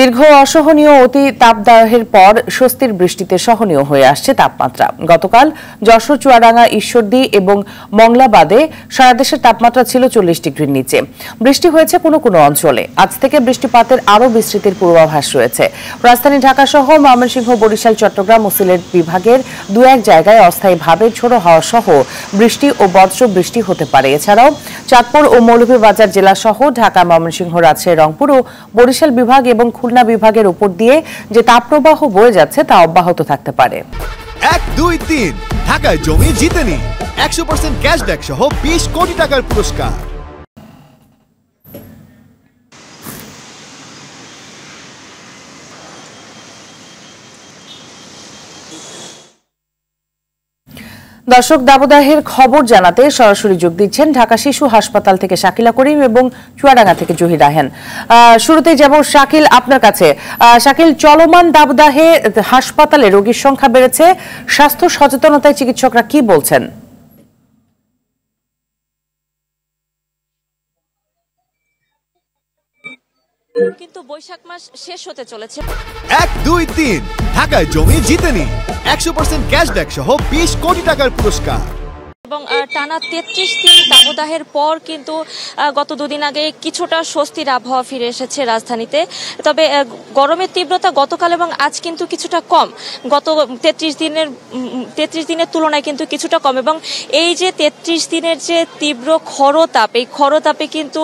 দীর্ঘ অসহনীয় অতি তাপদাহের পর স্বস্তির বৃষ্টিতে সহনীয় হয়ে আসছে তাপমাত্রা গতকাল যশোর চুয়াডাঙ্গা ঈশ্বরদী এবং মংলাবাদে সারা দেশের তাপমাত্রা ছিল চল্লিশ ডিগ্রির নিচে বৃষ্টি হয়েছে কোনো কোনো অঞ্চলে আজ থেকে বৃষ্টিপাতের আরও বিস্তৃতির পূর্বাভাস রয়েছে রাজধানী ঢাকা সহ ময়মনসিংহ বরিশাল চট্টগ্রাম ও সিলেট বিভাগের দু এক জায়গায় অস্থায়ীভাবে ঝোড়ো হওয়া সহ বৃষ্টি ও বজ্র বৃষ্টি হতে পারে এছাড়াও চাঁদপুর ও মৌলভীবাজার জেলা সহ ঢাকা ময়মনসিংহ রাজশাহী রংপুর ও বরিশাল বিভাগ এবং খুলনা বিভাগের উপর দিয়ে যে তাপপ্রবাহ বয়ে যাচ্ছে তা অব্যাহত থাকতে পারে এক দুই তিন ঢাকায় জমি জিতে নি একশো পার্সেন্ট ক্যাশব্যাক সহ বিশ কোটি টাকার পুরস্কার দর্শক দাবদাহের খবর জানাতে সরাসরি যোগ দিচ্ছেন ঢাকা শিশু হাসপাতাল থেকে শাকিলা করিম এবং চুয়াডাঙ্গা থেকে জহির আহেন শুরুতে যাব শাকিল আপনার কাছে শাকিল চলমান দাবদাহে হাসপাতালে রোগীর সংখ্যা বেড়েছে স্বাস্থ্য সচেতনতায় চিকিৎসকরা কি বলছেন কিন্তু বৈশাখ মাস শেষ হতে চলেছে এক দুই তিন ঢাকায় জমি জিতেনি একশো পার্সেন্ট ক্যাশব্যাক সহ বিশ কোটি টাকার পুরস্কার এবং টানা তেত্রিশ দিন দাবদাহের পর কিন্তু গত দুদিন আগে কিছুটা স্বস্তির আবহাওয়া ফিরে এসেছে রাজধানীতে তবে গরমের তীব্রতা গতকাল এবং আজ কিন্তু কিছুটা কম গত তেত্রিশ দিনের তেত্রিশ দিনের তুলনায় কিন্তু কিছুটা কম এবং এই যে তেত্রিশ দিনের যে তীব্র খরতাপ এই খরতাপে কিন্তু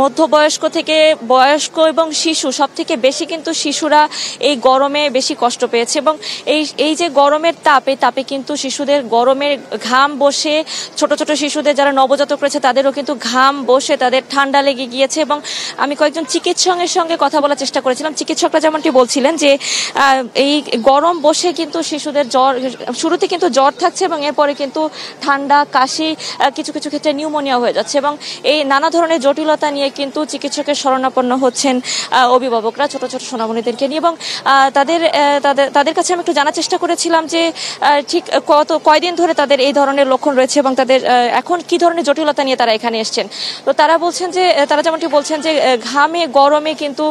মধ্যবয়স্ক থেকে বয়স্ক এবং শিশু সব থেকে বেশি কিন্তু শিশুরা এই গরমে বেশি কষ্ট পেয়েছে এবং এই এই যে গরমের তাপ এই তাপে কিন্তু শিশুদের গরমের ঘাম বসে ছোট ছোট শিশুদের যারা নবজাতক রয়েছে তাদেরও কিন্তু ঘাম বসে তাদের ঠান্ডা লেগে গিয়েছে এবং আমি কয়েকজন চিকিৎসকের সঙ্গে কথা বলার চেষ্টা করেছিলাম চিকিৎসকরা যেমনটি বলছিলেন যে এই গরম বসে কিন্তু শিশুদের জ্বর শুরুতে কিন্তু জ্বর থাকছে এবং এরপরে কিন্তু ঠান্ডা কাশি কিছু কিছু ক্ষেত্রে নিউমোনিয়া হয়ে যাচ্ছে এবং এই নানা ধরনের জটিলতা নিয়ে কিন্তু চিকিৎসকের শরণাপন্ন হচ্ছেন অভিভাবকরা ছোট ছোট সোনামণিদেরকে নিয়ে এবং তাদের তাদের কাছে আমি একটু জানার চেষ্টা করেছিলাম যে ঠিক কত কয়দিন ধরে তাদের এই ধরনের লক্ষণ রয়েছে এবং তাদের এখন কি ধরনের জটিলতা নিয়ে তারা এখানে এসছেন তো তারা বলছেন যে তারা যেমনটি বলছেন যে ঘামে গরমে কিন্তু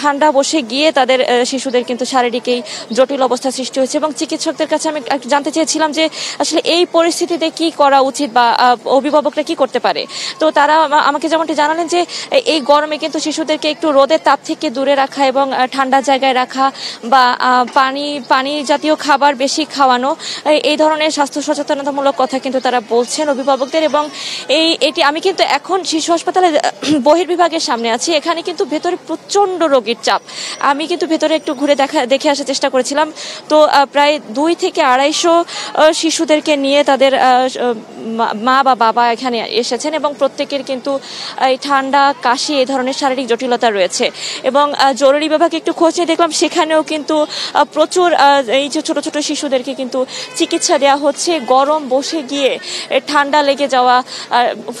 ঠান্ডা বসে গিয়ে তাদের শিশুদের কিন্তু শারীরিক এই জটিল অবস্থা সৃষ্টি হয়েছে এবং চিকিৎসকদের কাছে আমি জানতে চেয়েছিলাম যে আসলে এই পরিস্থিতিতে কি করা উচিত বা অভিভাবকরা কি করতে পারে তো তারা আমাকে যেমনটি জানালেন যে এই গরমে কিন্তু শিশুদেরকে একটু রোদের তাপ থেকে দূরে রাখা এবং ঠান্ডা জায়গায় রাখা বা পানি পানি জাতীয় খাবার বেশি খাওয়ানো এই ধরনের স্বাস্থ্য সচেতনতামূলক কথা কথা কিন্তু তারা বলছেন অভিভাবকদের এবং এই এটি আমি কিন্তু এখন শিশু হাসপাতালে বহির্বিভাগের সামনে আছি এখানে কিন্তু ভেতরে প্রচণ্ড রোগীর চাপ আমি কিন্তু ভেতরে একটু ঘুরে দেখা দেখে আসার চেষ্টা করেছিলাম তো প্রায় দুই থেকে আড়াইশো শিশুদেরকে নিয়ে তাদের মা বা বাবা এখানে এসেছেন এবং প্রত্যেকের কিন্তু এই ঠান্ডা কাশি এ ধরনের শারীরিক জটিলতা রয়েছে এবং জরুরি বিভাগে একটু খোঁজ নিয়ে দেখলাম সেখানেও কিন্তু প্রচুর এই যে ছোট ছোট শিশুদেরকে কিন্তু চিকিৎসা দেওয়া হচ্ছে গরম বসে মধ্যে গিয়ে ঠান্ডা লেগে যাওয়া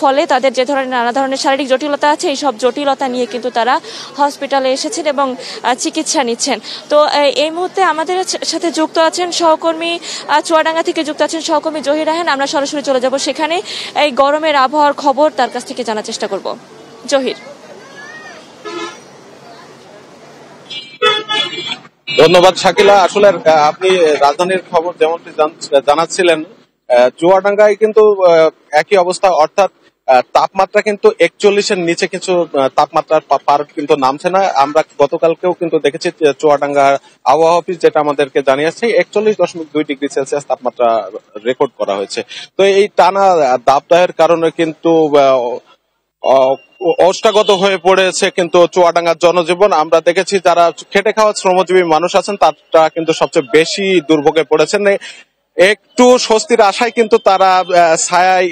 ফলে তাদের যে ধরনের নানা ধরনের শারীরিক জটিলতা আছে এই সব জটিলতা নিয়ে কিন্তু তারা হসপিটালে এসেছেন এবং চিকিৎসা নিচ্ছেন তো এই মুহূর্তে আমাদের সাথে যুক্ত আছেন সহকর্মী চুয়াডাঙ্গা থেকে যুক্ত আছেন সহকর্মী জহির রাহেন আমরা সরাসরি চলে যাব সেখানে এই গরমের আবহাওয়ার খবর তার কাছ থেকে জানার চেষ্টা করব জহির ধন্যবাদ শাকিলা আসলে আপনি রাজধানীর খবর যেমনটি জানাচ্ছিলেন চুয়াডাঙ্গায় কিন্তু একই অবস্থা অর্থাৎ তাপমাত্রা কিন্তু একচল্লিশের নিচে কিছু তাপমাত্রার পার কিন্তু নামছে না আমরা গতকালকেও কিন্তু দেখেছি চুয়াডাঙ্গার আবহাওয়া অফিস যেটা আমাদেরকে জানিয়েছে একচল্লিশ দশমিক দুই ডিগ্রি সেলসিয়াস তাপমাত্রা রেকর্ড করা হয়েছে তো এই টানা দাবদাহের কারণে কিন্তু অষ্টাগত হয়ে পড়েছে কিন্তু চুয়াডাঙ্গার জনজীবন আমরা দেখেছি যারা খেটে খাওয়া শ্রমজীবী মানুষ আছেন তারা কিন্তু সবচেয়ে বেশি দুর্ভোগে পড়েছেন একটু স্বস্তির আশায় কিন্তু তারা ছায়ায়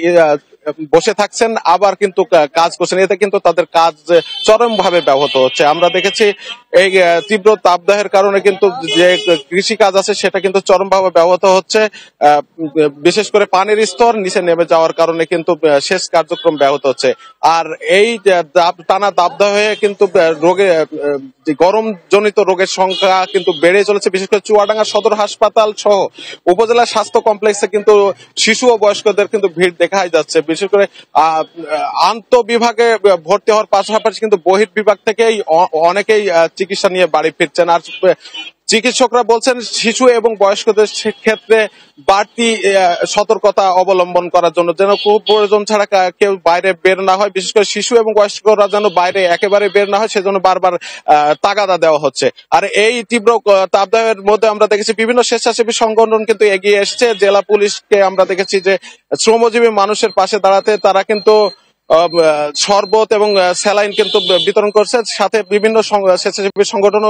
বসে থাকছেন আবার কিন্তু কাজ করছেন এতে কিন্তু তাদের কাজ চরমভাবে ব্যাহত হচ্ছে আমরা দেখেছি এই তীব্র তাপদাহের কারণে কিন্তু যে কৃষি কাজ আছে সেটা কিন্তু চরমভাবে ব্যাহত হচ্ছে বিশেষ করে পানির স্তর নিচে নেমে যাওয়ার কারণে কিন্তু শেষ কার্যক্রম ব্যাহত হচ্ছে আর এই টানা তাপদাহ হয়ে কিন্তু রোগে গরম জনিত রোগের সংখ্যা কিন্তু বেড়ে চলেছে বিশেষ করে চুয়াডাঙ্গা সদর হাসপাতাল সহ উপজেলা স্বাস্থ্য কমপ্লেক্সে কিন্তু শিশু ও বয়স্কদের কিন্তু ভিড় দেখা যাচ্ছে বিশেষ করে আন্ত বিভাগে ভর্তি হওয়ার পাশাপাশি কিন্তু বহির বিভাগ থেকেই অনেকেই চিকিৎসা নিয়ে বাড়ি ফিরছেন আর চিকিৎসকরা বলছেন শিশু এবং বয়স্কদের ক্ষেত্রে বাড়তি সতর্কতা অবলম্বন করার জন্য যেন খুব প্রয়োজন ছাড়া কেউ বাইরে বের না হয় বিশেষ করে শিশু এবং বয়স্করা যেন বাইরে একেবারে বের না হয় সেজন্য বারবার তাগাদা দেওয়া হচ্ছে আর এই তীব্র তাপদাহের মধ্যে আমরা দেখেছি বিভিন্ন স্বেচ্ছাসেবী সংগঠন কিন্তু এগিয়ে এসছে জেলা পুলিশকে আমরা দেখেছি যে শ্রমজীবী মানুষের পাশে দাঁড়াতে তারা কিন্তু শরবত এবং স্যালাইন কিন্তু বিতরণ করছে সাথে বিভিন্ন স্বেচ্ছাসেবী সংগঠন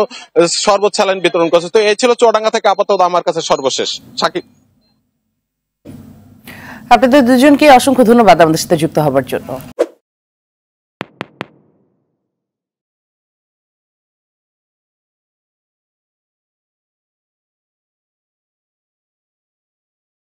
শরবত স্যালাইন বিতরণ করছে তো এই ছিল চুয়াডাঙ্গা থেকে আপাতত আমার কাছে সর্বশেষ সাকিব আপনাদের দুজনকে অসংখ্য ধন্যবাদ আমাদের সাথে যুক্ত হবার জন্য